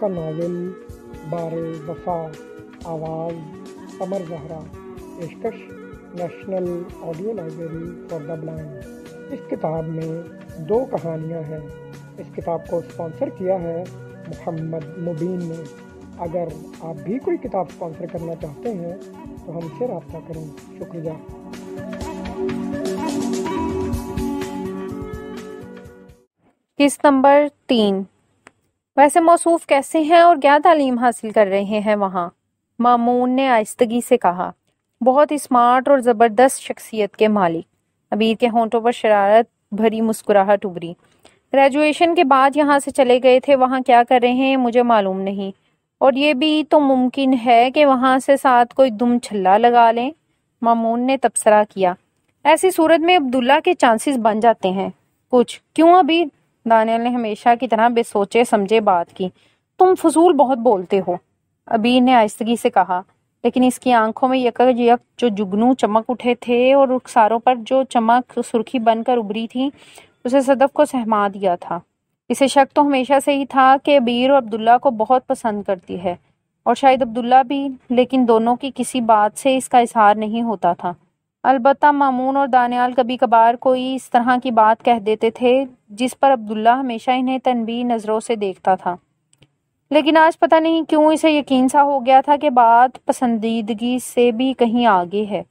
आपका नावल बार वफा आवाज़ अमर जहरा पेशकश national audio library for the blind इस किताब में दो कहानियां हैं इस किताब को स्पॉन्सर किया है मोहम्मद मुबीन ने अगर आप भी कोई किताब स्पॉन्सर करना चाहते हैं तो हमसे रबता करें शुक्रिया किस्त नंबर तीन वैसे मौसूफ कैसे हैं और क्या तालीम हासिल कर रहे हैं वहाँ मामून ने आयस्तगी से कहा बहुत ही स्मार्ट और ज़बरदस्त शख्सियत के मालिक अबीर के होंठों पर शरारत भरी मुस्कुराहट उभरी ग्रेजुएशन के बाद यहाँ से चले गए थे वहाँ क्या कर रहे हैं मुझे मालूम नहीं और ये भी तो मुमकिन है कि वहाँ से साथ कोई दुम छल्ला लगा लें मामून ने तबसरा किया ऐसी सूरत में अब्दुल्ला के चांसेस बन जाते हैं कुछ क्यों अबीर दानियल ने हमेशा की तरह बेसोचे समझे बात की तुम फजूल बहुत बोलते हो अबीर ने आयस्तगी से कहा लेकिन इसकी आंखों में यक यक जो जुगनू चमक उठे थे और रुखसारों पर जो चमक सुर्खी बनकर उभरी थी उसे सदफ को सहमा दिया था इसे शक तो हमेशा से ही था कि अबीर और अब्दुल्ला को बहुत पसंद करती है और शायद अब्दुल्ला भी लेकिन दोनों की किसी बात से इसका इजहार नहीं होता था अलबत् मामून और दानियाल कभी कभार कोई इस तरह की बात कह देते थे जिस पर अब्दुल्ला हमेशा इन्हें तनबी नज़रों से देखता था लेकिन आज पता नहीं क्यों इसे यकीन सा हो गया था कि बात पसंदीदगी से भी कहीं आगे है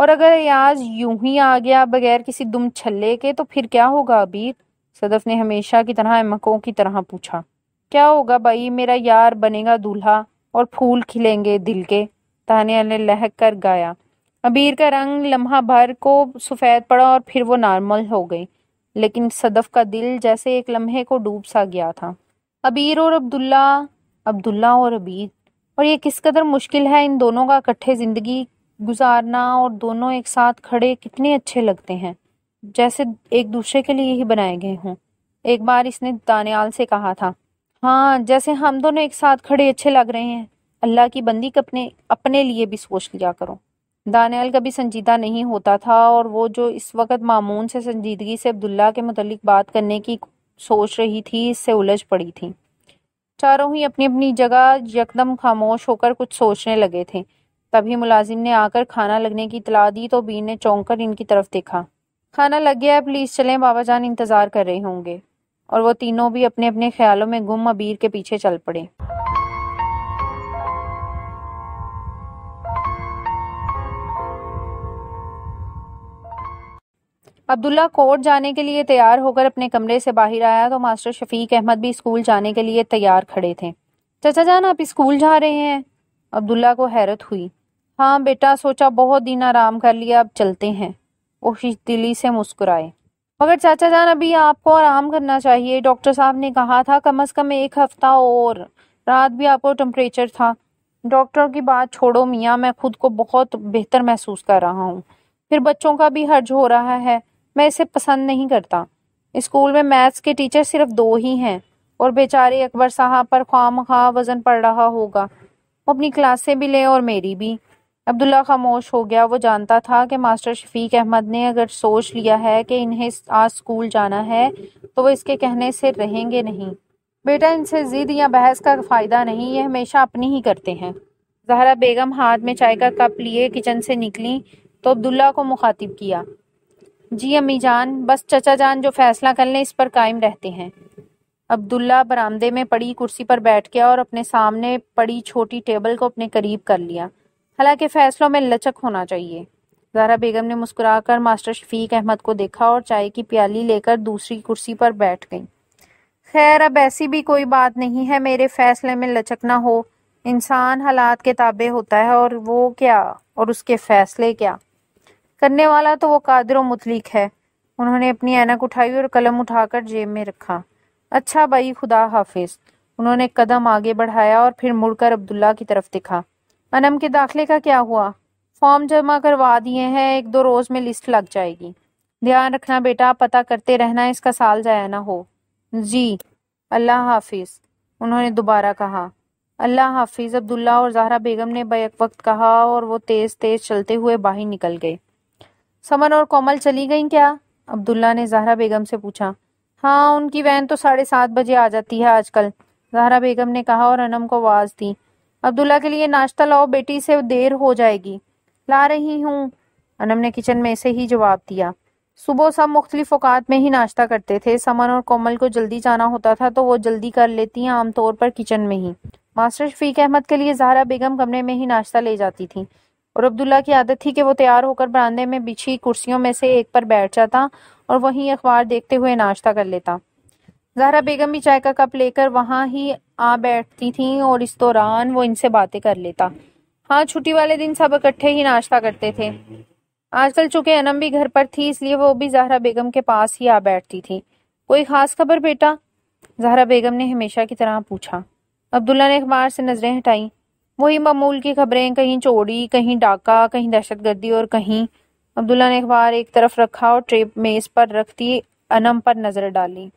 और अगर याज यूं ही आ गया बगैर किसी दुम छल्ले के तो फिर क्या होगा अबीर सदफ ने हमेशा की तरह अमकों की तरह पूछा क्या होगा भाई मेरा यार बनेगा दूल्हा और फूल खिलेंगे दिल के तानिया ने लहक कर गाया अबीर का रंग लम्हा भर को सफ़ेद पड़ा और फिर वो नॉर्मल हो गई लेकिन सदफ का दिल जैसे एक लम्हे को डूब सा गया था अबीर और अब्दुल्ला अब्दुल्ला और अबीर और ये किस कदर मुश्किल है इन दोनों का इकट्ठे ज़िंदगी गुजारना और दोनों एक साथ खड़े कितने अच्छे लगते हैं जैसे एक दूसरे के लिए ही बनाए गए हों एक बार इसने दानियाल से कहा था हाँ जैसे हम दोनों एक साथ खड़े अच्छे लग रहे हैं अल्लाह की बंदी अपने अपने लिए भी सोच लिया करो दानियाल कभी संजीदा नहीं होता था और वो जो इस वक्त मामून से संजीदगी से अब्दुल्ला के मतलब बात करने की सोच रही थी इससे उलझ पड़ी थी चारों ही अपनी अपनी जगह यकदम खामोश होकर कुछ सोचने लगे थे तभी मुलाजिम ने आकर खाना लगने की इतला दी तो बीर ने चौंक कर इनकी तरफ देखा खाना लग गया है प्लीज़ चले बाबा जान इंतज़ार कर रहे होंगे और वो तीनों भी अपने अपने ख्यालों में गुम अबीर के पीछे चल पड़े अब्दुल्ला कोर्ट जाने के लिए तैयार होकर अपने कमरे से बाहर आया तो मास्टर शफीक अहमद भी स्कूल जाने के लिए तैयार खड़े थे चचा जान आप स्कूल जा रहे हैं अब्दुल्ला को हैरत हुई हाँ बेटा सोचा बहुत दिन आराम कर लिया अब चलते हैं वो दिली से मुस्कुराए मगर चाचा जान अभी आपको आराम करना चाहिए डॉक्टर साहब ने कहा था कम अज कम एक हफ्ता और रात भी आपको टेम्परेचर था डॉक्टर की बात छोड़ो मियाँ मैं खुद को बहुत बेहतर महसूस कर रहा हूँ फिर बच्चों का भी हर्ज हो रहा है मैं इसे पसंद नहीं करता स्कूल में मैथ्स के टीचर सिर्फ दो ही हैं और बेचारे अकबर साहब पर खाम खा वजन पड़ रहा होगा वो अपनी क्लासें भी ले और मेरी भी अब्दुल्ला खामोश हो गया वो जानता था कि मास्टर शफीक अहमद ने अगर सोच लिया है कि इन्हें आज स्कूल जाना है तो वो इसके कहने से रहेंगे नहीं बेटा इनसे जिद या बहस का फ़ायदा नहीं ये हमेशा अपनी ही करते हैं जहरा बेगम हाथ में चाय का कप लिए किचन से निकली तो अब्दुल्ला को मुखातिब किया जी अम्मी जान बस चचा जान जो फैसला कर लें इस पर कायम रहते हैं अब्दुल्ला बरामदे में पड़ी कुर्सी पर बैठ गया और अपने सामने पड़ी छोटी टेबल को अपने करीब कर लिया हालांकि फैसलों में लचक होना चाहिए जारा बेगम ने मुस्कुराकर मास्टर शफीक अहमद को देखा और चाय की प्याली लेकर दूसरी कुर्सी पर बैठ गई खैर अब ऐसी भी कोई बात नहीं है मेरे फैसले में लचक ना हो इंसान हालात के ताबे होता है और वो क्या और उसके फैसले क्या करने वाला तो वो कादिर मुतलिक है उन्होंने अपनी ऐनक उठाई और कलम उठाकर जेब में रखा अच्छा भाई खुदा हाफिज उन्होंने कदम आगे बढ़ाया और फिर मुड़कर अब्दुल्ला की तरफ दिखा अनम के दाखिले का क्या हुआ फॉर्म जमा करवा दिए हैं एक दो रोज में लिस्ट लग जाएगी ध्यान रखना बेटा पता करते रहना इसका साल जाया ना हो जी अल्लाह हाफिज उन्होंने दोबारा कहा अल्लाह हाफिज अब्दुल्ला और जहरा बेगम ने बैक वक्त कहा और वो तेज तेज चलते हुए बाहर निकल गए समन और कोमल चली गई क्या अब्दुल्ला ने जहरा बेगम से पूछा हाँ उनकी वैन तो साढ़े सात बजे आ जाती है आजकल जहरा बेगम ने कहा और अनम को आवाज़ दी अब्दुल्ला के लिए नाश्ता लाओ बेटी से देर हो जाएगी ला रही हूँ अनम ने किचन में से ही जवाब दिया सुबह सब मुख्तलिफ अवकात में ही नाश्ता करते थे समन और कोमल को जल्दी जाना होता था तो वो जल्दी कर लेती हैं आमतौर पर किचन में ही मास्टर शफीक अहमद के लिए जहरा बेगम कमरे में ही नाश्ता ले जाती थी और अब्दुल्ला की आदत थी कि वो तैयार होकर बरामदे में बिछी कुर्सियों में से एक पर बैठ जाता और वहीं अखबार देखते हुए नाश्ता कर लेता जहरा बेगम भी चाय का कप लेकर वहाँ ही आ बैठती थी और इस दौरान वो इनसे बातें कर लेता हाँ छुट्टी वाले दिन सब इकट्ठे ही नाश्ता करते थे आजकल चूंकि अनम भी घर पर थी इसलिए वो भी जहरा बेगम के पास ही आ बैठती थी कोई खास खबर बेटा जहरा बेगम ने हमेशा की तरह पूछा अब्दुल्ला ने अखबार से नजरें हटाई वही मामूल की खबरें कहीं चोरी कहीं डाका कहीं दहशतगर्दी और कहीं अब्दुल्ला ने अखबार एक तरफ रखा और ट्रेप मेज पर रखती अनम पर नजर डाली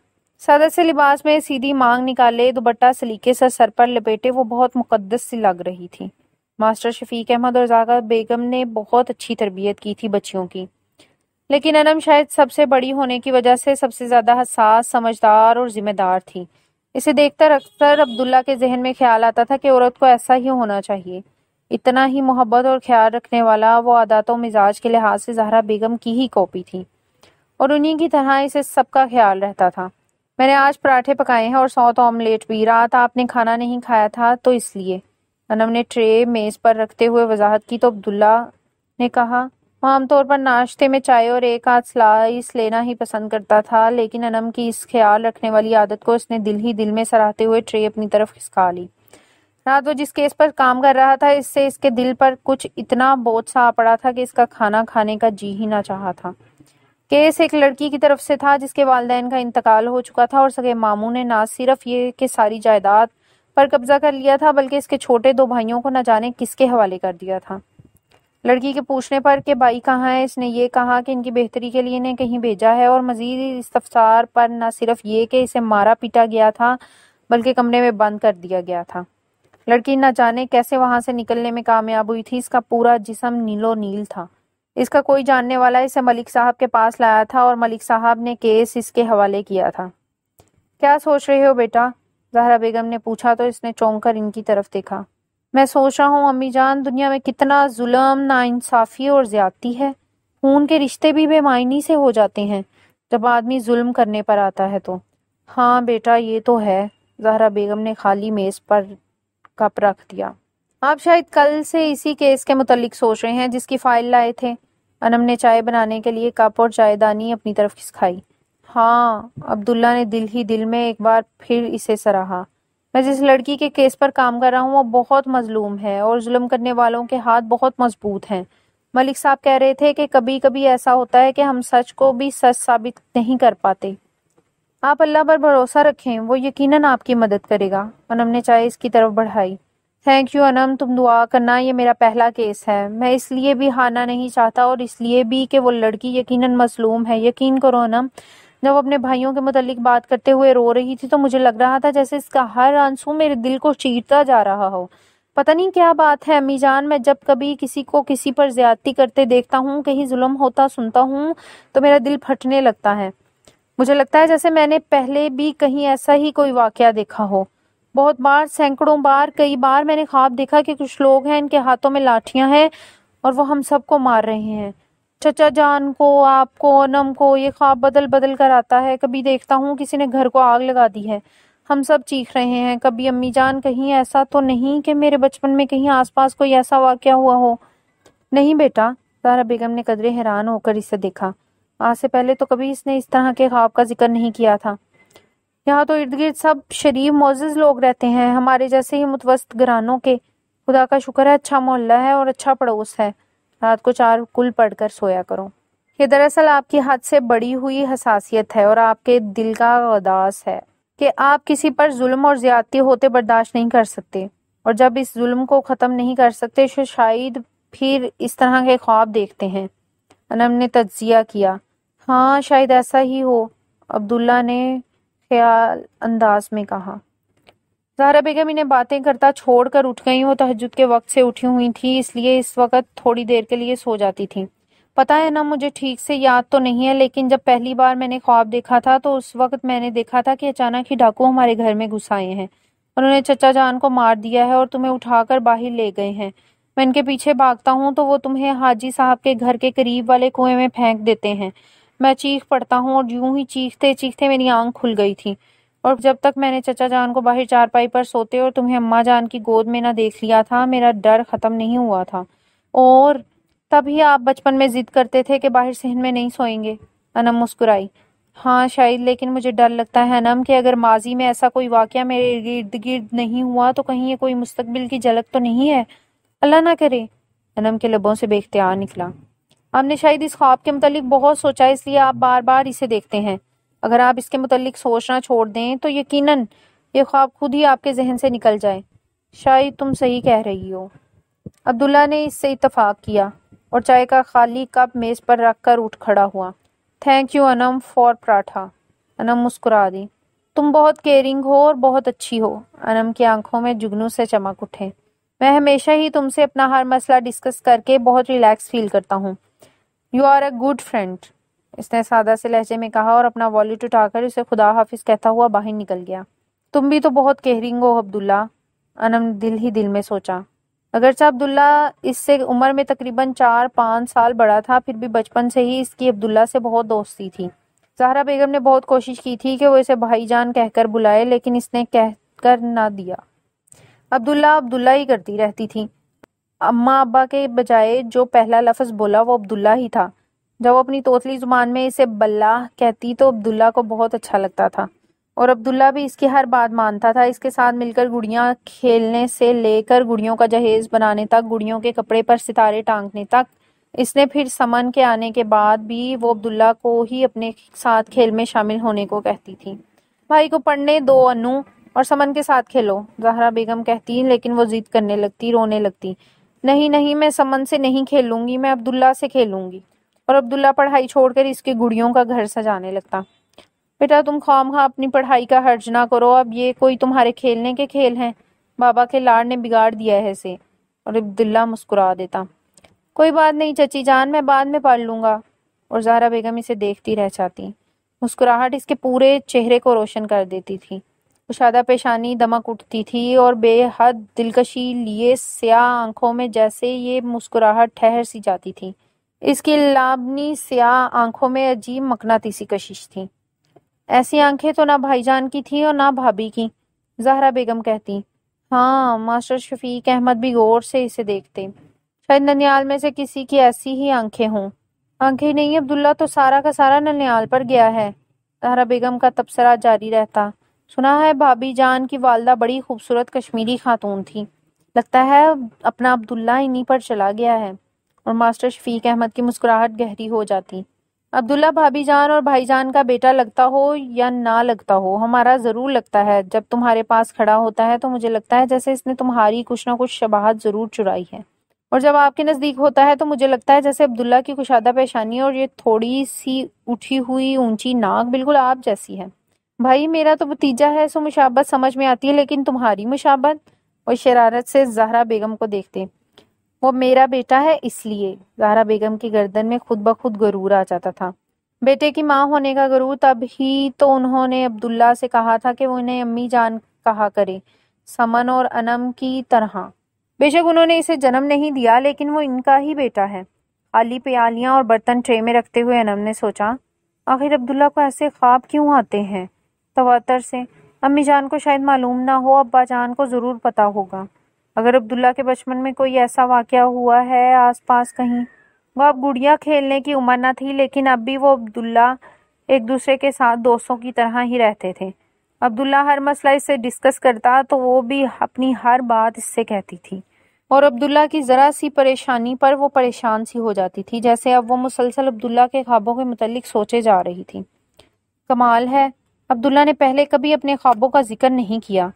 सदर से लिबास में सीधी मांग निकाले दुबट्टा सलीके से सर पर लपेटे वो बहुत मुकदस सी लग रही थी मास्टर शफीक अहमद और जागा बेगम ने बहुत अच्छी तरबियत की थी बच्चियों की लेकिन अनम शायद सबसे बड़ी होने की वजह से सबसे ज़्यादा हसास समझदार और जिम्मेदार थी इसे देखकर अक्सर अब्दुल्ला के जहन में ख्याल आता था कि औरत को ऐसा ही होना चाहिए इतना ही मोहब्बत और ख्याल रखने वाला वो आदात और मिजाज के लिहाज से जहरा बेगम की ही कॉपी थी और उन्हीं की तरह इसे सबका ख्याल रहता था मैंने आज पराठे पकाए हैं और सौत तो ऑमलेट भी रात आपने खाना नहीं खाया था तो इसलिए अनम ने ट्रे मेज़ पर रखते हुए वजाहत की तो अब्दुल्ला ने कहा वह आमतौर पर नाश्ते में चाय और एक आध स्लाइस लेना ही पसंद करता था लेकिन अनम की इस ख्याल रखने वाली आदत को उसने दिल ही दिल में सराहते हुए ट्रे अपनी तरफ खिसका ली रात वो जिस केस पर काम कर रहा था इससे इसके दिल पर कुछ इतना बोझ सा आ पड़ा था कि इसका खाना खाने का जी ही ना चाहा था केस एक लड़की की तरफ से था जिसके वालदेन का इंतकाल हो चुका था और सगे मामू ने ना सिर्फ ये कि सारी जायदाद पर कब्जा कर लिया था बल्कि इसके छोटे दो भाइयों को न जाने किसके हवाले कर दिया था लड़की के पूछने पर कि भाई कहाँ है इसने ये कहा कि इनकी बेहतरी के लिए इन्हें कहीं भेजा है और मजीद इस्तफसार पर न सिर्फ ये कि इसे मारा पीटा गया था बल्कि कमरे में बंद कर दिया गया था लड़की न जाने कैसे वहां से निकलने में कामयाब हुई थी इसका पूरा जिसम नीलो नील था इसका कोई जानने वाला इसे मलिक साहब के पास लाया था और मलिक साहब ने केस इसके हवाले किया था क्या सोच रहे हो बेटा जहरा बेगम ने पूछा तो इसने चौंक कर इनकी तरफ देखा मैं सोच रहा हूँ अम्मी जान दुनिया में कितना जुल्म नाइंसाफ़ी और ज़्यादती है खून के रिश्ते भी बेमायनी से हो जाते हैं जब आदमी जुल्म करने पर आता है तो हाँ बेटा ये तो है जहरा बेगम ने खाली मेज़ पर कप रख दिया आप शायद कल से इसी केस के मुतलिक सोच रहे हैं जिसकी फाइल लाए थे अनम ने चाय बनाने के लिए कप और चायदानी अपनी तरफ खिसकाई हाँ अब्दुल्ला ने दिल ही दिल में एक बार फिर इसे सराहा मैं जिस लड़की के केस पर काम कर रहा हूँ वो बहुत मजलूम है और जुल्म करने वालों के हाथ बहुत मजबूत हैं मलिक साहब कह रहे थे कि कभी कभी ऐसा होता है कि हम सच को भी सच साबित नहीं कर पाते आप अल्लाह पर भरोसा रखें वो यकीनन आपकी मदद करेगा अनम ने चाय इसकी तरफ बढ़ाई थैंक यू अनम तुम दुआ करना ये मेरा पहला केस है मैं इसलिए भी हारना नहीं चाहता और इसलिए भी कि वो लड़की यकीनन मसलूम है यकीन करो अनम जब अपने भाइयों के मुतालिक बात करते हुए रो रही थी तो मुझे लग रहा था जैसे इसका हर आंसू मेरे दिल को चीरता जा रहा हो पता नहीं क्या बात है अम्मी जान मैं जब कभी किसी को किसी पर ज्यादती करते देखता हूँ कहीं जुल्म होता सुनता हूँ तो मेरा दिल फटने लगता है मुझे लगता है जैसे मैंने पहले भी कहीं ऐसा ही कोई वाक़ देखा हो बहुत बार सैकड़ों बार कई बार मैंने ख्वाब देखा कि कुछ लोग हैं इनके हाथों में लाठियां हैं और वो हम सबको मार रहे हैं चचा जान को आपको ओनम को ये ख्वाब बदल बदल कर आता है कभी देखता हूँ किसी ने घर को आग लगा दी है हम सब चीख रहे हैं कभी अम्मी जान कहीं ऐसा तो नहीं कि मेरे बचपन में कहीं आसपास कोई ऐसा वाक्य हुआ हो नहीं बेटा सारा बेगम ने कदरे हैरान होकर इसे देखा आज से पहले तो कभी इसने इस तरह के ख्वाब का जिक्र नहीं किया था यहाँ तो इर्द गिर्द सब शरीफ मोजिज लोग रहते हैं हमारे जैसे ही मुतवस्त घरानों के खुदा का शुक्र है अच्छा मोहल्ला है और अच्छा पड़ोस है रात को चार कुल पढ़कर सोया करो ये दरअसल आपकी हद से बड़ी हुई हसासियत है और आपके दिल का उदास है कि आप किसी पर जुल्म और ज्यादती होते बर्दाश्त नहीं कर सकते और जब इस जुल्म को ख़त्म नहीं कर सकते तो शायद फिर इस तरह के ख्वाब देखते हैं अनम ने तजिया किया हाँ शायद ऐसा ही हो अब्दुल्ला ने ख्याल अंदाज में कहा जहरा बेगम इन्हें बातें करता छोड़कर उठ गई वो तहजद के वक्त से उठी हुई थी इसलिए इस वक्त थोड़ी देर के लिए सो जाती थी पता है ना मुझे ठीक से याद तो नहीं है लेकिन जब पहली बार मैंने ख्वाब देखा था तो उस वक्त मैंने देखा था कि अचानक ही डाकू हमारे घर में घुस आए हैं उन्होंने चचा जान को मार दिया है और तुम्हें उठाकर बाहर ले गए हैं मैं इनके पीछे भागता हूँ तो वो तुम्हें हाजी साहब के घर के करीब वाले कुएं में फेंक देते हैं मैं चीख पड़ता हूँ और यूं ही चीखते चीखते मेरी आंख खुल गई थी और जब तक मैंने चचा जान को बाहर चारपाई पर सोते और तुम्हें अम्मा जान की गोद में ना देख लिया था मेरा डर ख़त्म नहीं हुआ था और तभी आप बचपन में ज़िद करते थे कि बाहर सहन में नहीं सोएंगे अनम मुस्कुराई हाँ शायद लेकिन मुझे डर लगता है अनम कि अगर माजी में ऐसा कोई वाक्य मेरे इर्द गिर्द नहीं हुआ तो कहीं ये कोई मुस्तबिल की झलक तो नहीं है अल्लाह ना करे अनम के लबों से बेख्तियार निकला हमने शायद इस ख्वाब के मतलब बहुत सोचा इसलिए आप बार बार इसे देखते हैं अगर आप इसके मतलब सोचना छोड़ दें तो यकीनन ये ख्वाब खुद ही आपके जहन से निकल जाए शायद तुम सही कह रही हो अब्दुल्ला ने इससे इतफाक किया और चाय का खाली कप मेज़ पर रख कर उठ खड़ा हुआ thank you Anam for paratha Anam मुस्कुरा दी तुम बहुत केयरिंग हो और बहुत अच्छी हो अनम की आंखों में जुगनू से चमक उठे मैं हमेशा ही तुमसे अपना हर मसला डिस्कस करके बहुत रिलैक्स फील करता हूँ you are a good friend इसने सादा से लहजे में कहा और अपना वॉलेट उठाकर उसे खुदा हाफिज कहता हुआ बाहर निकल गया तुम भी तो बहुत कहरिंग हो अब्दुल्ला अनम दिल ही दिल में सोचा अगरचे अब्दुल्ला इससे उम्र में तकरीबन चार पाँच साल बड़ा था फिर भी बचपन से ही इसकी अब्दुल्ला से बहुत दोस्ती थी जहरा बेगम ने बहुत कोशिश की थी कि वो इसे भाईजान कहकर बुलाए लेकिन इसने कहकर ना दिया अब्दुल्ला अब्दुल्ला ही करती रहती थी अम्मा अब्बा के बजाय जो पहला लफ्ज़ बोला वो अब्दुल्ला ही था जब वो अपनी तोतली जुबान में इसे बल्ला कहती तो अब्दुल्ला को बहुत अच्छा लगता था और अब्दुल्ला भी इसकी हर बात मानता था इसके साथ मिलकर गुड़ियाँ खेलने से लेकर गुड़ियों का जहेज बनाने तक गुड़ियों के कपड़े पर सितारे टांगने तक इसने फिर समन के आने के बाद भी वो अब्दुल्ला को ही अपने साथ खेल में शामिल होने को कहती थी भाई को पढ़ने दो अनु और समन के साथ खेलो जहरा बेगम कहती लेकिन वो जिद करने लगती रोने लगती नहीं नहीं मैं समन से नहीं खेलूंगी मैं अब्दुल्ला से खेलूंगी और अब्दुल्ला पढ़ाई छोड़कर इसके गुड़ियों का घर सजाने लगता बेटा तुम खाम खा अपनी पढ़ाई का हर्ज ना करो अब ये कोई तुम्हारे खेलने के खेल हैं बाबा के लाड़ ने बिगाड़ दिया है इसे और अब्दुल्ला मुस्कुरा देता कोई बात नहीं चची जान मैं बाद में पढ़ लूंगा और जहरा बेगम इसे देखती रह जाती मुस्कुराहट इसके पूरे चेहरे को रोशन कर देती थी कुशादा पेशानी दमक उठती थी और बेहद दिलकशी लिए स्या आंखों में जैसे ये मुस्कुराहट ठहर सी जाती थी इसकी लाबनी सियाह आंखों में अजीब मकनातीसी कशिश थी ऐसी आंखें तो ना भाईजान की थी और ना भाभी की जहरा बेगम कहती हाँ मास्टर शफीक अहमद भी गौर से इसे देखते शायद ननियाल में से किसी की ऐसी ही आंखें हों आंखें नहीं अब्दुल्ला तो सारा का सारा ननियाल पर गया है जहरा बेगम का तबसरा जारी रहता सुना है भाभी जान की वालदा बड़ी खूबसूरत कश्मीरी खातून थी लगता है अपना अब्दुल्ला इन्हीं पर चला गया है और मास्टर शफीक अहमद की मुस्कुराहट गहरी हो जाती अब्दुल्ला भाभी जान और भाई जान का बेटा लगता हो या ना लगता हो हमारा ज़रूर लगता है जब तुम्हारे पास खड़ा होता है तो मुझे लगता है जैसे इसने तुम्हारी कुछ ना कुछ शबाहत ज़रूर चुराई है और जब आपके नज़दीक होता है तो मुझे लगता है जैसे अब्दुल्ला की कुशादा पेशानी और ये थोड़ी सी उठी हुई ऊंची नाक बिल्कुल आप जैसी है भाई मेरा तो भतीजा है सो मुशाबत समझ में आती है लेकिन तुम्हारी मुशाबत और शरारत से जहरा बेगम को देखते वो मेरा बेटा है इसलिए जहरा बेगम की गर्दन में खुद ब खुद गरूर आ जाता था बेटे की माँ होने का गरूर तब ही तो उन्होंने अब्दुल्ला से कहा था कि वो उन्हें अम्मी जान कहा करे समन और अनम की तरह बेशक उन्होंने इसे जन्म नहीं दिया लेकिन वो इनका ही बेटा है आली प्यालियाँ और बर्तन ट्रे में रखते हुए अनम ने सोचा आखिर अब्दुल्ला को ऐसे ख्वाब क्यों आते हैं तवातर से अम्मी जान को शायद मालूम ना हो अब्बा जान को ज़रूर पता होगा अगर अब्दुल्ला के बचपन में कोई ऐसा वाक़ हुआ है आसपास कहीं वह अब गुड़िया खेलने की उम्र न थी लेकिन अब भी वो अब्दुल्ला एक दूसरे के साथ दोस्तों की तरह ही रहते थे अब्दुल्ला हर मसला इससे डिस्कस करता तो वो भी अपनी हर बात इससे कहती थी और अब्दुल्ला की ज़रा सी परेशानी पर वो परेशान सी हो जाती थी जैसे अब वो मुसलसल अब्दुल्ला के ख्वाबों के मतलब सोचे जा रही थी कमाल है अब्दुल्ला ने पहले कभी अपने ख्वाबों का जिक्र नहीं किया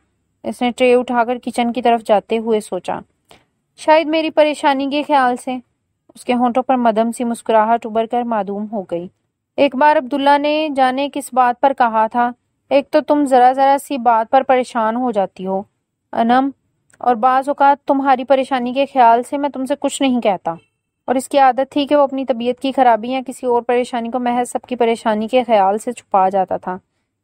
इसने ट्रे उठाकर किचन की तरफ जाते हुए सोचा शायद मेरी परेशानी के ख्याल से उसके होंठों पर मदम सी मुस्कुराहट उबर कर मादूम हो गई एक बार अब्दुल्ला ने जाने किस बात पर कहा था एक तो तुम ज़रा ज़रा सी बात पर परेशान हो जाती हो अनम और बाज़ अवत तुम्हारी परेशानी के ख्याल से मैं तुमसे कुछ नहीं कहता और इसकी आदत थी कि वो अपनी तबीयत की खराबी या किसी और परेशानी को महज सबकी परेशानी के ख्याल से छुपा जाता था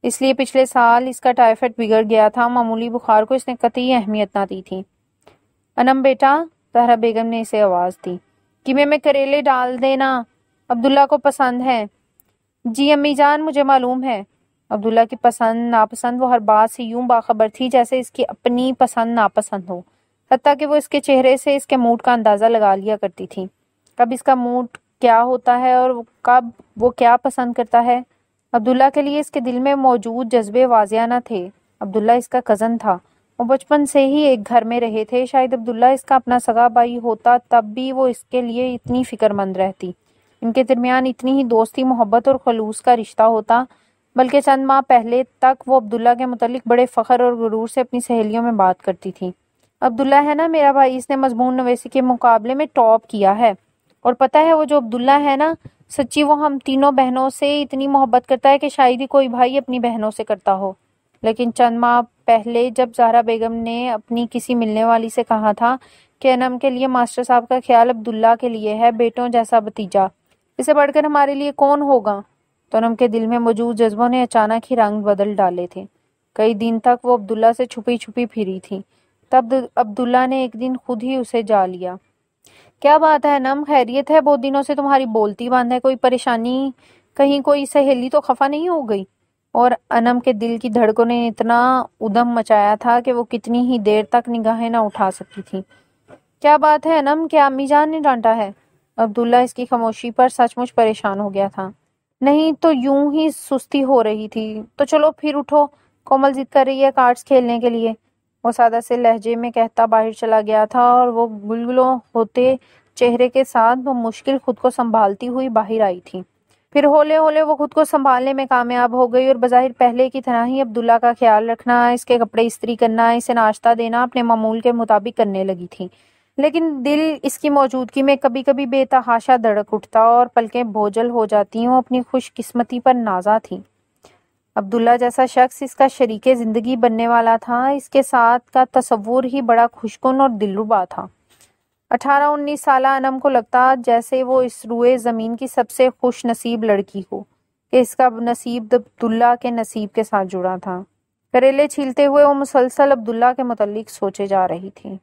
इसलिए पिछले साल इसका टाइफाइड बिगड़ गया था मामूली बुखार को इसने कतई अहमियत ना दी थी अनम बेटा तहरा बेगम ने इसे आवाज़ दी कीमे में करेले डाल देना अब्दुल्ला को पसंद है जी अम्मी जान मुझे मालूम है अब्दुल्ला की पसंद नापसंद वो हर बात से यूं बाखबर थी जैसे इसकी अपनी पसंद नापसंद हो हती कि वो इसके चेहरे से इसके मूड का अंदाज़ा लगा लिया करती थी कब इसका मूड क्या होता है और कब वो क्या पसंद करता है अब्दुल्ला के लिए इसके दिल में मौजूद जज्बे वाजियाना थे अब्दुल्ला इसका कज़न था वो बचपन से ही एक घर में रहे थे शायद अब्दुल्ला इसका अपना सगा भाई होता तब भी वो इसके लिए इतनी फिक्रमंद रहती इनके दरमियान इतनी ही दोस्ती मोहब्बत और खलूस का रिश्ता होता बल्कि चंद माह पहले तक वो अब्दुल्ला के मतलब बड़े फखर और गुरूर से अपनी सहेलियों में बात करती थी अब्दुल्ला है ना मेरा भाई इसने मजमून नवेसी के मुकाबले में टॉप किया है और पता है वो जो अब्दुल्ला है ना सच्ची वो हम तीनों बहनों से इतनी मोहब्बत करता है कि शायद ही कोई भाई अपनी बहनों से करता हो लेकिन चंद माह पहले जब जहरा बेगम ने अपनी किसी मिलने वाली से कहा था कि अनम के लिए मास्टर साहब का ख्याल अब्दुल्ला के लिए है बेटों जैसा भतीजा इसे पढ़कर हमारे लिए कौन होगा तो अनम के दिल में मौजूद जज्बों ने अचानक ही रंग बदल डाले थे कई दिन तक वो अब्दुल्ला से छुपी छुपी फिरी थी तब अब्दुल्ला ने एक दिन खुद ही उसे जा लिया क्या बात है नम खैरियत है बहुत दिनों से तुम्हारी बोलती बंद है कोई परेशानी कहीं कोई सहेली तो खफा नहीं हो गई और अनम के दिल की धड़कों ने इतना उदम मचाया था कि वो कितनी ही देर तक निगाहें ना उठा सकती थी क्या बात है अनम क्या अम्मी जान ने डांटा है अब्दुल्ला इसकी खामोशी पर सचमुच परेशान हो गया था नहीं तो यूं ही सुस्ती हो रही थी तो चलो फिर उठो कोमल जिद कर रही है कार्ड्स खेलने के लिए वो सादा से लहजे में कहता बाहर चला गया था और वो गुलगुलों होते चेहरे के साथ वो मुश्किल खुद को संभालती हुई बाहर आई थी फिर होले होले वो खुद को संभालने में कामयाब हो गई और बाहिर पहले की तरह ही अब्दुल्ला का ख्याल रखना इसके कपड़े इस्त्री करना इसे नाश्ता देना अपने मामूल के मुताबिक करने लगी थी लेकिन दिल इसकी मौजूदगी में कभी कभी बेतहाशा धड़क उठता और पलकें बोझल हो जाती और अपनी खुशकिस्मती पर नाजा थी अब्दुल्ला जैसा शख्स इसका शरीक ज़िंदगी बनने वाला था इसके साथ का तस्वूर ही बड़ा खुशकुन और दिलरुबा था अठारह उन्नीस साल अनम को लगता जैसे वो इस रुए ज़मीन की सबसे खुश नसीब लड़की हो कि इसका नसीब अब्दुल्ला के नसीब के साथ जुड़ा था करेले छीलते हुए वो मुसलसल अब्दुल्ला के मतलब सोचे जा रही थी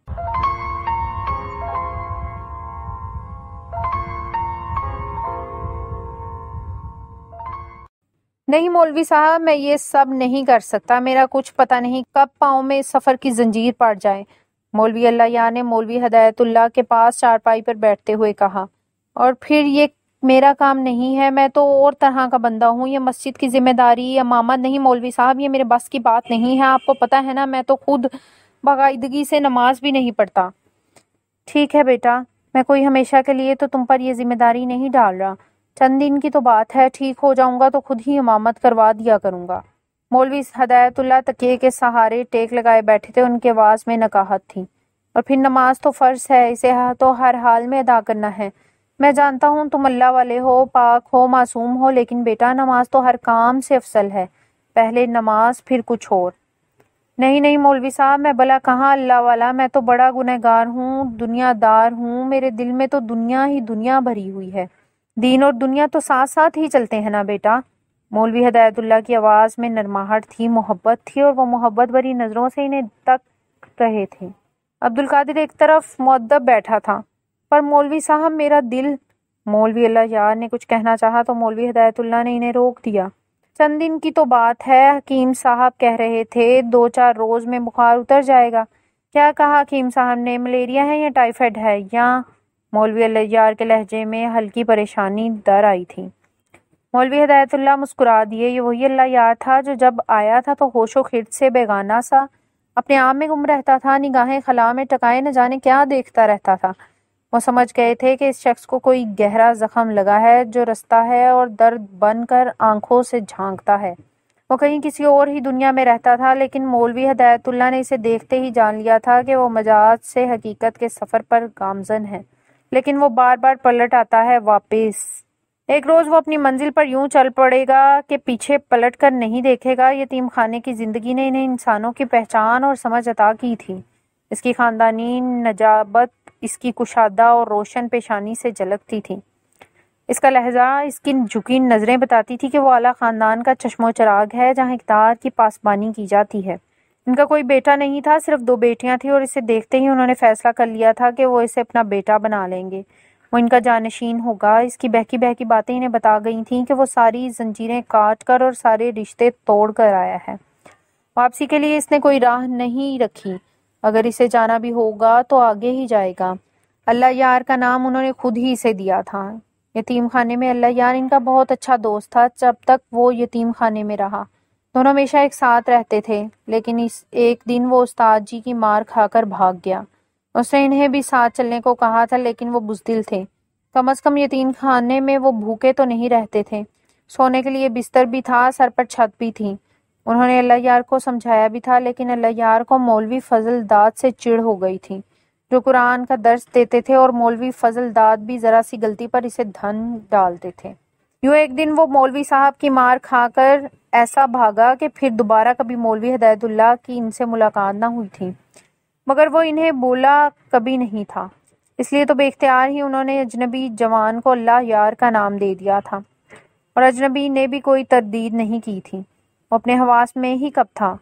नहीं मौलवी साहब मैं ये सब नहीं कर सकता मेरा कुछ पता नहीं कब पाओ में सफ़र की जंजीर पड़ जाए मौलवी अल्लाह ने मौलवी हदायतुल्ला के पास चारपाई पर बैठते हुए कहा और फिर ये मेरा काम नहीं है मैं तो और तरह का बंदा हूँ ये मस्जिद की जिम्मेदारी या मामा नहीं मौलवी साहब ये मेरे बस की बात नहीं है आपको पता है ना मैं तो खुद बाकायदगी से नमाज भी नहीं पढ़ता ठीक है बेटा मैं कोई हमेशा के लिए तो तुम पर यह जिम्मेदारी नहीं डाल रहा चंद दिन की तो बात है ठीक हो जाऊंगा तो खुद ही इमामत करवा दिया करूंगा मौलवी हदायतुल्ला तकिए के सहारे टेक लगाए बैठे थे उनके आवाज में नकाहत थी और फिर नमाज तो फ़र्ज है इसे हाँ तो हर हाल में अदा करना है मैं जानता हूँ तुम अल्लाह वाले हो पाक हो मासूम हो लेकिन बेटा नमाज तो हर काम से अफसल है पहले नमाज फिर कुछ और नहीं नहीं मौलवी साहब मैं भला कहाँ अल्लाह वाला मैं तो बड़ा गुनहगार हूँ दुनियादार हूँ मेरे दिल में तो दुनिया ही दुनिया भरी हुई है दीन और दुनिया तो साथ साथ ही चलते हैं ना बेटा मौलवी हदायतुल्ला की आवाज़ में नरमाहट थी मोहब्बत थी और वो मोहब्बत भरी नज़रों से इन्हें तक रहे थे अब्दुल कादिर एक तरफ मुद्दब बैठा था पर मौलवी साहब मेरा दिल मौलवी अल्लाह यार ने कुछ कहना चाहा तो मौलवी हदायतुल्ला ने इन्हें रोक दिया चंद दिन की तो बात है हकीम साहब कह रहे थे दो चार रोज़ में बुखार उतर जाएगा क्या कहा हकीम साहब ने मलेरिया है या टाइफाइड है या मौलवी अलजार के लहजे में हल्की परेशानी दर आई थी मौलवी हदायतुल्ला मुस्कुरा दिए ये वही अल्लाह यार था जो जब आया था तो होशो खिर से बेगाना सा अपने आप में गुम रहता था निगाहें खला में टकाए न जाने क्या देखता रहता था वो समझ गए थे कि इस शख्स को कोई गहरा जख्म लगा है जो रस्ता है और दर्द बनकर आंखों से झांकता है वो कहीं किसी और ही दुनिया में रहता था लेकिन मौलवी हदायतुल्ला ने इसे देखते ही जान लिया था कि वो मजाज से हकीकत के सफ़र पर गामजन है लेकिन वो बार बार पलट आता है वापस एक रोज वो अपनी मंजिल पर यूं चल पड़ेगा कि पीछे पलट कर नहीं देखेगा यतीम खाने की जिंदगी ने इन्हें इंसानों की पहचान और समझ अता की थी इसकी खानदानी नजाबत इसकी कुशादा और रोशन पेशानी से झलकती थी इसका लहजा इसकी झुकी नज़रें बताती थी कि वो आला ख़ानदान का चश्मो चराग है जहाँ इकदार की पासबानी की जाती है इनका कोई बेटा नहीं था सिर्फ दो बेटियां थी और इसे देखते ही उन्होंने फैसला कर लिया था कि वो इसे अपना बेटा बना लेंगे वो इनका जानशीन होगा इसकी बहकी बहकी बातें इन्हें बता गई थी कि वो सारी जंजीरें काट कर और सारे रिश्ते तोड़ कर आया है वापसी के लिए इसने कोई राह नहीं रखी अगर इसे जाना भी होगा तो आगे ही जाएगा अल्लाह यार का नाम उन्होंने खुद ही इसे दिया था यतीम खाने में अल्लाह यार इनका बहुत अच्छा दोस्त था जब तक वो यतीम खाने में रहा दोनों हमेशा एक साथ रहते थे लेकिन इस एक दिन वो उस्ताद जी की मार खाकर भाग गया उसने इन्हें भी साथ चलने को कहा था लेकिन वो बुजदिल थे कम अज कम यतीन खाने में वो भूखे तो नहीं रहते थे सोने के लिए बिस्तर भी था सर पर छत भी थी उन्होंने अल्लाह यार को समझाया भी था लेकिन अल्लाह यार को मौलवी फजल दाद से चिड़ हो गई थी जो कुरान का दर्ज देते थे और मौलवी फजल दाद भी ज़रा सी गलती पर इसे धन डालते थे यूं एक दिन वो मौलवी साहब की मार खाकर ऐसा भागा कि फिर दोबारा कभी मौलवी हदायतुल्ला की इनसे मुलाकात ना हुई थी मगर वो इन्हें बोला कभी नहीं था इसलिए तो बेख्तियार ही उन्होंने अजनबी जवान को अल्लाह यार का नाम दे दिया था और अजनबी ने भी कोई तरदीद नहीं की थी वो अपने हवास में ही कब था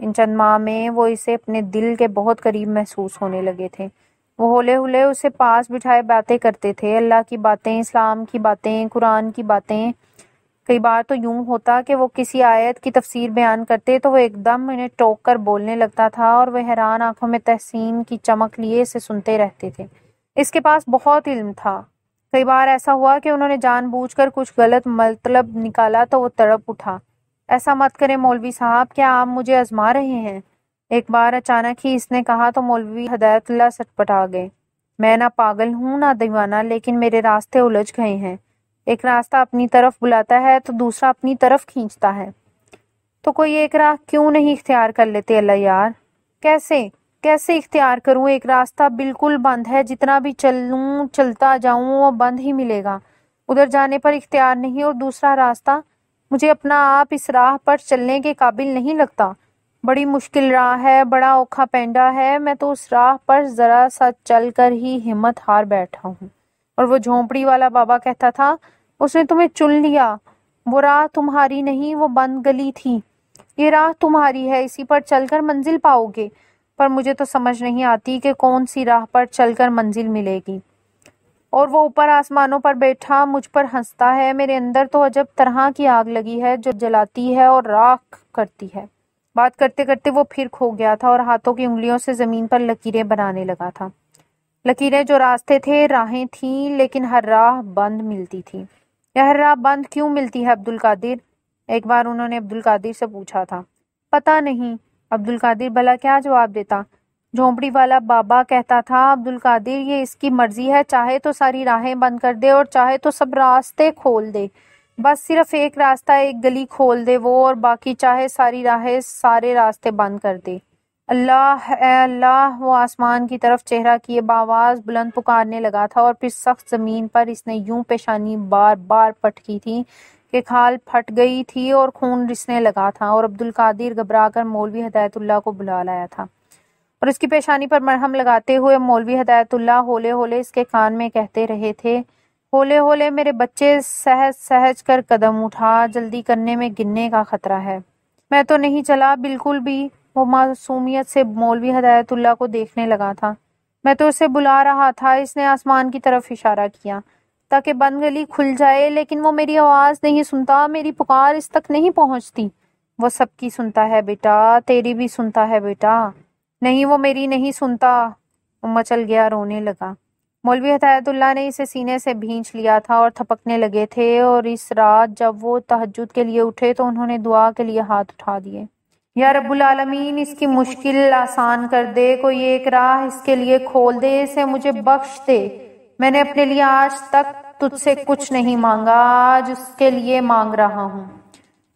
इन चंद माह में वो इसे अपने दिल के बहुत करीब महसूस होने लगे थे वो होले हुले उसे पास बिठाए बातें करते थे अल्लाह की बातें इस्लाम की बातें कुरान की बातें कई बार तो यूं होता कि वो किसी आयत की तफसीर बयान करते तो वो एकदम इन्हें टोक कर बोलने लगता था और वह हैरान आंखों में तहसीन की चमक लिए इसे सुनते रहते थे इसके पास बहुत इल्म था कई बार ऐसा हुआ कि उन्होंने जानबूझकर कुछ गलत मतलब निकाला तो वो तड़प उठा ऐसा मत करें मौलवी साहब क्या आप मुझे आजमा रहे हैं एक बार अचानक ही इसने कहा तो मौलवी हदायतुल्ला सटपटा गए मैं ना पागल हूँ ना दीवाना लेकिन मेरे रास्ते उलझ गए हैं एक रास्ता अपनी तरफ बुलाता है तो दूसरा अपनी तरफ खींचता है तो कोई एक राह क्यों नहीं इख्तियार कर लेते अल्लाह यार कैसे कैसे इख्तियार करूं एक रास्ता बिल्कुल बंद है जितना भी चलूं चलता जाऊं वो बंद ही मिलेगा उधर जाने पर इख्तियार नहीं और दूसरा रास्ता मुझे अपना आप इस राह पर चलने के काबिल नहीं लगता बड़ी मुश्किल राह है बड़ा औखा पेंडा है मैं तो उस राह पर ज़रा सा चल कर ही हिम्मत हार बैठा हूँ और वो झोंपड़ी वाला बाबा कहता था उसने तुम्हें चुन लिया वो राह तुम्हारी नहीं वो बंद गली थी ये राह तुम्हारी है इसी पर चलकर मंजिल पाओगे पर मुझे तो समझ नहीं आती कि कौन सी राह पर चलकर मंजिल मिलेगी और वो ऊपर आसमानों पर बैठा मुझ पर हंसता है मेरे अंदर तो अजब तरह की आग लगी है जो जलाती है और राख करती है बात करते करते वो फिर खो गया था और हाथों की उंगलियों से जमीन पर लकीरें बनाने लगा था लकीरें जो रास्ते थे राहें थीं लेकिन हर राह बंद मिलती थी यह राह बंद क्यों मिलती है अब्दुल कादिर एक बार उन्होंने अब्दुल कादिर से पूछा था पता नहीं अब्दुल कादिर भला क्या जवाब देता झोंपड़ी वाला बाबा कहता था अब्दुल कादिर ये इसकी मर्जी है चाहे तो सारी राहें बंद कर दे और चाहे तो सब रास्ते खोल दे बस सिर्फ एक रास्ता एक गली खोल दे वो और बाकी चाहे सारी राहें सारे रास्ते बंद कर दे अल्लाह अल्लाह वो आसमान की तरफ चेहरा किए बावाज़ बुलंद पुकारने लगा था और फिर सख्त ज़मीन पर इसने यूं पेशानी बार बार पटकी थी कि खाल फट गई थी और खून रिसने लगा था और अब्दुल कादिर घबरा कर मौलवी हदायतुल्ला को बुला लाया था और इसकी पेशानी पर मरहम लगाते हुए मौलवी हदायतुल्ला होले होले इसके कान में कहते रहे थे होले होले मेरे बच्चे सहज सहज कर कदम उठा जल्दी करने में गिरने का खतरा है मैं तो नहीं चला बिल्कुल भी वो मासूमियत से मौलवी हदायतुल्ला को देखने लगा था मैं तो उसे बुला रहा था इसने आसमान की तरफ इशारा किया ताकि बंद गली खुल जाए लेकिन वो मेरी आवाज़ नहीं सुनता मेरी पुकार इस तक नहीं पहुंचती वो सबकी सुनता है बेटा तेरी भी सुनता है बेटा नहीं वो मेरी नहीं सुनता वो मचल गया रोने लगा मौलवी हदायतुल्ला ने इसे सीने से भींच लिया था और थपकने लगे थे और इस रात जब वो तहजद के लिए उठे तो उन्होंने दुआ के लिए हाथ उठा दिए या रब्बुल आलमीन इसकी मुश्किल आसान कर दे कोई एक राह इसके लिए खोल दे इसे मुझे बख्श दे मैंने अपने लिए आज तक तुझसे कुछ नहीं मांगा आज उसके लिए मांग रहा हूँ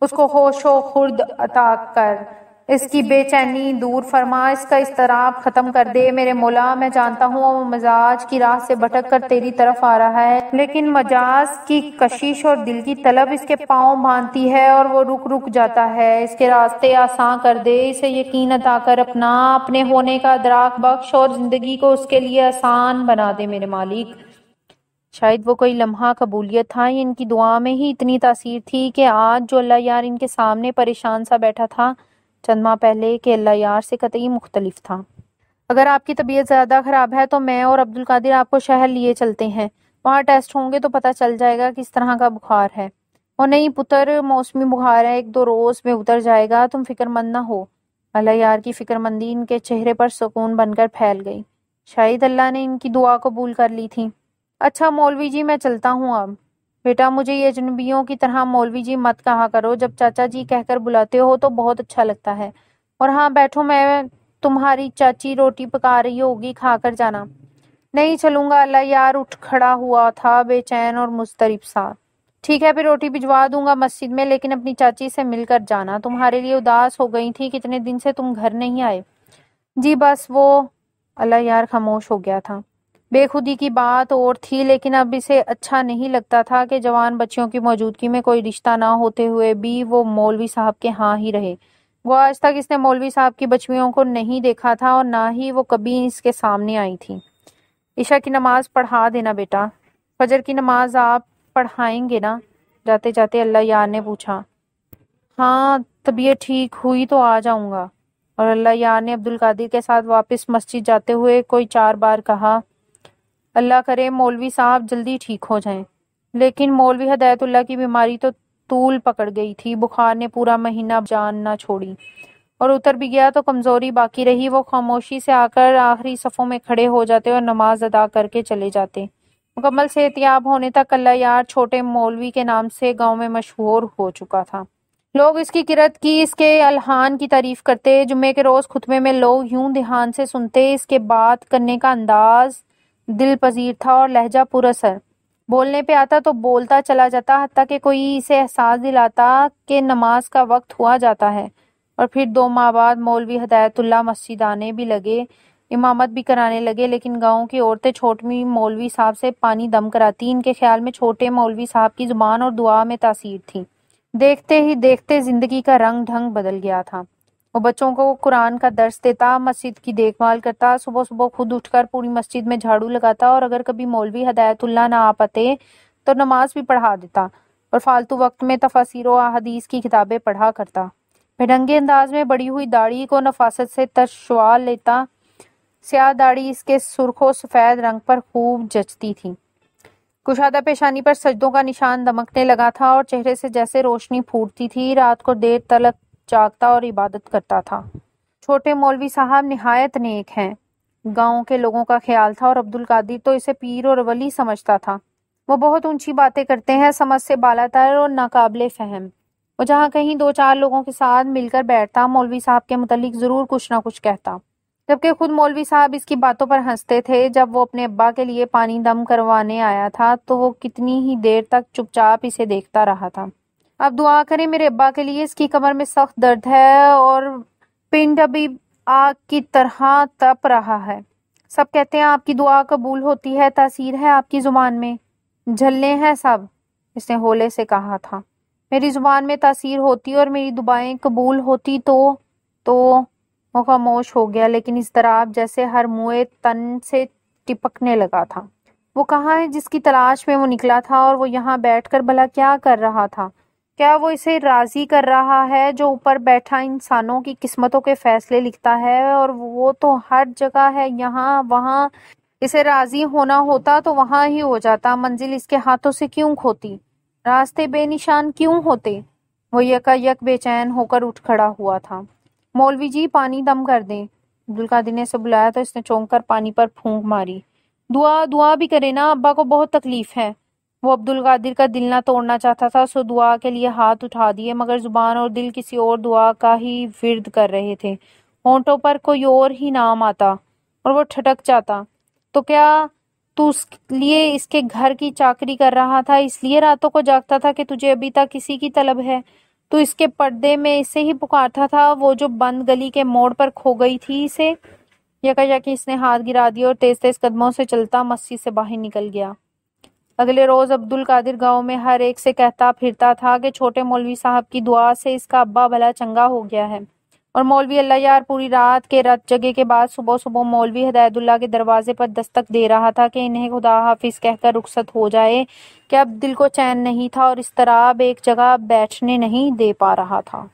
उसको होशो खुर्द अता कर इसकी बेचैनी दूर फरमा इसका इस तरह खत्म कर दे मेरे मोला मैं जानता हूँ वो मजाज की राह से भटक कर तेरी तरफ आ रहा है लेकिन मजाज की कशिश और दिल की तलब इसके पाँव बांधती है और वो रुक रुक जाता है इसके रास्ते आसान कर दे इसे यकीन अदा कर अपना अपने होने का दराक बख्श और जिंदगी को उसके लिए आसान बना दे मेरे मालिक शायद वो कोई लम्हा कबूलियत था इनकी दुआ में ही इतनी तासीर थी कि आज जो अल्लाह यार इनके सामने परेशान सा बैठा था चंद माह पहले के अल्लाह यार से कतई मुख्तलिफ था अगर आपकी तबीयत ज़्यादा ख़राब है तो मैं और अब्दुल कादिर आपको शहर लिए चलते हैं वहाँ टेस्ट होंगे तो पता चल जाएगा किस तरह का बुखार है और नहीं पुत्र मौसमी बुखार है एक दो रोज़ में उतर जाएगा तुम फिक्रमंद ना हो अल्लाह यार की फिक्रमंदी इनके चेहरे पर सुकून बनकर फैल गई शायद अल्लाह ने इनकी दुआ कबूल कर ली थी अच्छा मौलवी जी मैं चलता हूँ अब बेटा मुझे ये अजनबियों की तरह मौलवी जी मत कहा करो जब चाचा जी कहकर बुलाते हो तो बहुत अच्छा लगता है और हाँ बैठो मैं तुम्हारी चाची रोटी पका रही होगी खाकर जाना नहीं चलूंगा अल्लाह यार उठ खड़ा हुआ था बेचैन और मुस्तरफ सा ठीक है फिर रोटी भिजवा दूंगा मस्जिद में लेकिन अपनी चाची से मिलकर जाना तुम्हारे लिए उदास हो गई थी कितने दिन से तुम घर नहीं आए जी बस वो अल्लाह यार खामोश हो गया था बेखुदी की बात और थी लेकिन अब इसे अच्छा नहीं लगता था कि जवान बच्चियों की मौजूदगी में कोई रिश्ता ना होते हुए भी वो मौलवी साहब के हाँ ही रहे वो आज तक इसने मौलवी साहब की बच्चियों को नहीं देखा था और ना ही वो कभी इसके सामने आई थी ईशा की नमाज पढ़ा देना बेटा फजर की नमाज आप पढ़ाएंगे ना जाते जाते अल्लाह यार ने पूछा हाँ तबीयत ठीक हुई तो आ जाऊंगा और अल्लाह यार ने अब्दुल कादिर के साथ वापस मस्जिद जाते हुए कोई चार बार कहा अल्लाह करे मौलवी साहब जल्दी ठीक हो जाएं लेकिन मौलवी हदायतुल्ला की बीमारी तो तूल पकड़ गई थी बुखार ने पूरा महीना जान ना छोड़ी और उतर भी गया तो कमज़ोरी बाकी रही वो खामोशी से आकर आखिरी सफ़ों में खड़े हो जाते और नमाज अदा करके चले जाते मुकम्मल सेहतियाब होने तक अल्लाह यार छोटे मौलवी के नाम से गांव में मशहूर हो चुका था लोग इसकी किरत की इसके अलहान की तारीफ करते जुम्मे के रोज़ खुतबे में लोग यूं ध्यान से सुनते इसके बात करने का अंदाज दिल पजीर था और लहजा पुरसर बोलने पे आता तो बोलता चला जाता हती कि कोई इसे एहसास दिलाता कि नमाज का वक्त हुआ जाता है और फिर दो माह बाद मौलवी हदायतुल्ला मस्जिद आने भी लगे इमामत भी कराने लगे लेकिन गांव की औरतें छोटी मौलवी साहब से पानी दम कराती इनके ख्याल में छोटे मौलवी साहब की जुबान और दुआ में तासीर थी देखते ही देखते जिंदगी का रंग ढंग बदल गया था वो बच्चों को कुरान का दर्श देता मस्जिद की देखभाल करता सुबह सुबह खुद उठकर पूरी मस्जिद में झाड़ू लगाता और अगर कभी मौलवी हदायतुल्ला ना आ पाते तो नमाज भी पढ़ा देता और फालतू वक्त में तफसर अहदीस की किताबें पढ़ा करता भिडंगे अंदाज में बड़ी हुई दाढ़ी को नफासत से तशवा लेता स्याह दाढ़ी इसके सुरखों सफ़ेद रंग पर खूब जचती थी कुशादा पेशानी पर सजदों का निशान दमकने लगा था और चेहरे से जैसे रोशनी फूटती थी रात को देर तलक जागता और इबादत करता था छोटे मौलवी साहब नहायत नेक हैं गांव के लोगों का ख्याल था और अब्दुल कादिर तो इसे पीर और वली समझता था वो बहुत ऊंची बातें करते हैं समझ से बालातर और नाकाबले फहम वो जहाँ कहीं दो चार लोगों के साथ मिलकर बैठता मौलवी साहब के मतलब ज़रूर कुछ ना कुछ कहता जबकि खुद मौलवी साहब इसकी बातों पर हंसते थे जब वो अपने अब्बा के लिए पानी दम करवाने आया था तो वो कितनी ही देर तक चुपचाप इसे देखता रहा था आप दुआ करें मेरे अब्बा के लिए इसकी कमर में सख्त दर्द है और पिंड अभी आग की तरह तप रहा है सब कहते हैं आपकी दुआ कबूल होती है तासीर है आपकी ज़ुबान में झल्ले हैं सब इसने होले से कहा था मेरी ज़ुबान में तासीर होती और मेरी दुआएं कबूल होती तो तो वो खामोश हो गया लेकिन इस तरह आप जैसे हर मुए तन से टिपकने लगा था वो कहाँ है जिसकी तलाश में वो निकला था और वो यहाँ बैठकर भला क्या कर रहा था क्या वो इसे राज़ी कर रहा है जो ऊपर बैठा इंसानों की किस्मतों के फ़ैसले लिखता है और वो तो हर जगह है यहाँ वहाँ इसे राज़ी होना होता तो वहाँ ही हो जाता मंजिल इसके हाथों से क्यों खोती रास्ते बेनिशान क्यों होते वो यकायक बेचैन होकर उठ खड़ा हुआ था मौलवी जी पानी दम कर दे अब्दुल कादिर ने इसे बुलाया तो इसने चौंक कर पानी पर फूंक मारी दुआ दुआ भी करे ना अब्बा को बहुत तकलीफ है वो अब्दुल कादिर का दिल ना तोड़ना चाहता था सो दुआ के लिए हाथ उठा दिए मगर ज़ुबान और दिल किसी और दुआ का ही विरद कर रहे थे होंठों पर कोई और ही नाम आता और वो ठटक जाता तो क्या तू लिए इसके घर की चाकरी कर रहा था इसलिए रातों को जागता था कि तुझे अभी तक किसी की तलब है तो इसके पर्दे में इसे ही पुकारता था वो जो बंद गली के मोड़ पर खो गई थी इसे यका यकी इसने हाथ गिरा दिया और तेज तेज कदमों से चलता मस्जिद से बाहर निकल गया अगले रोज अब्दुल कादिर गांव में हर एक से कहता फिरता था कि छोटे मौलवी साहब की दुआ से इसका अब्बा भला चंगा हो गया है और मौलवी अल्लाह यार पूरी रात के रत जगे के बाद सुबह सुबह मौलवी हदायतुल्ला के दरवाजे पर दस्तक दे रहा था कि इन्हें खुदा हाफिज कहकर रुखसत हो जाए कि अब दिल को चैन नहीं था और इस तरह अब एक जगह बैठने नहीं दे पा रहा था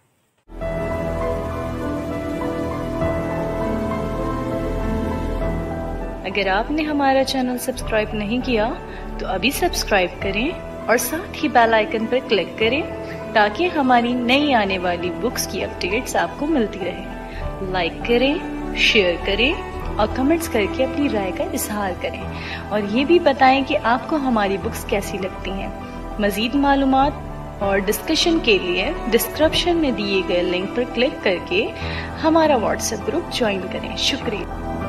अगर आपने हमारा चैनल सब्सक्राइब नहीं किया तो अभी सब्सक्राइब करें और साथ ही बेल आइकन पर क्लिक करें ताकि हमारी नई आने वाली बुक्स की अपडेट्स आपको मिलती रहे लाइक करें शेयर करें और कमेंट्स करके अपनी राय का इजहार करें और ये भी बताएं कि आपको हमारी बुक्स कैसी लगती हैं मज़ीद मालूम और डिस्कशन के लिए डिस्क्रिप्शन में दिए गए लिंक पर क्लिक करके हमारा व्हाट्सएप ग्रुप ज्वाइन करें शुक्रिया